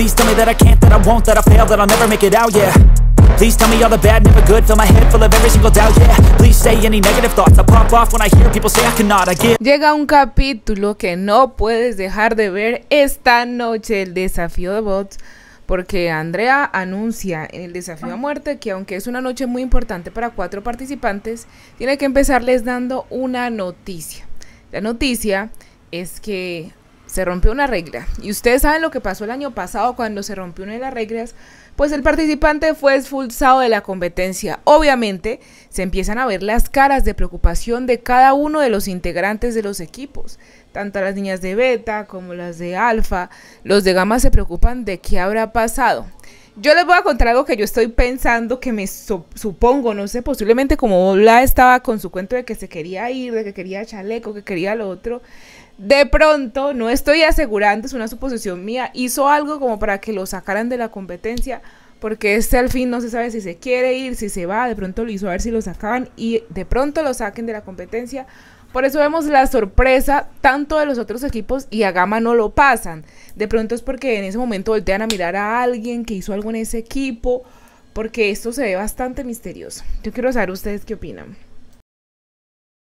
Llega un capítulo que no puedes dejar de ver esta noche El desafío de bots porque Andrea anuncia en el desafío a muerte que aunque es una noche muy importante para cuatro participantes, tiene que empezarles dando una noticia. La noticia es que se rompió una regla. Y ustedes saben lo que pasó el año pasado cuando se rompió una de las reglas, pues el participante fue expulsado de la competencia. Obviamente, se empiezan a ver las caras de preocupación de cada uno de los integrantes de los equipos. Tanto las niñas de beta como las de alfa, los de gamma se preocupan de qué habrá pasado. Yo les voy a contar algo que yo estoy pensando, que me supongo, no sé, posiblemente como la estaba con su cuento de que se quería ir, de que quería chaleco, que quería lo otro, de pronto, no estoy asegurando, es una suposición mía, hizo algo como para que lo sacaran de la competencia porque este al fin no se sabe si se quiere ir, si se va, de pronto lo hizo a ver si lo sacaban y de pronto lo saquen de la competencia. Por eso vemos la sorpresa tanto de los otros equipos y a Gama no lo pasan. De pronto es porque en ese momento voltean a mirar a alguien que hizo algo en ese equipo, porque esto se ve bastante misterioso. Yo quiero saber ustedes qué opinan.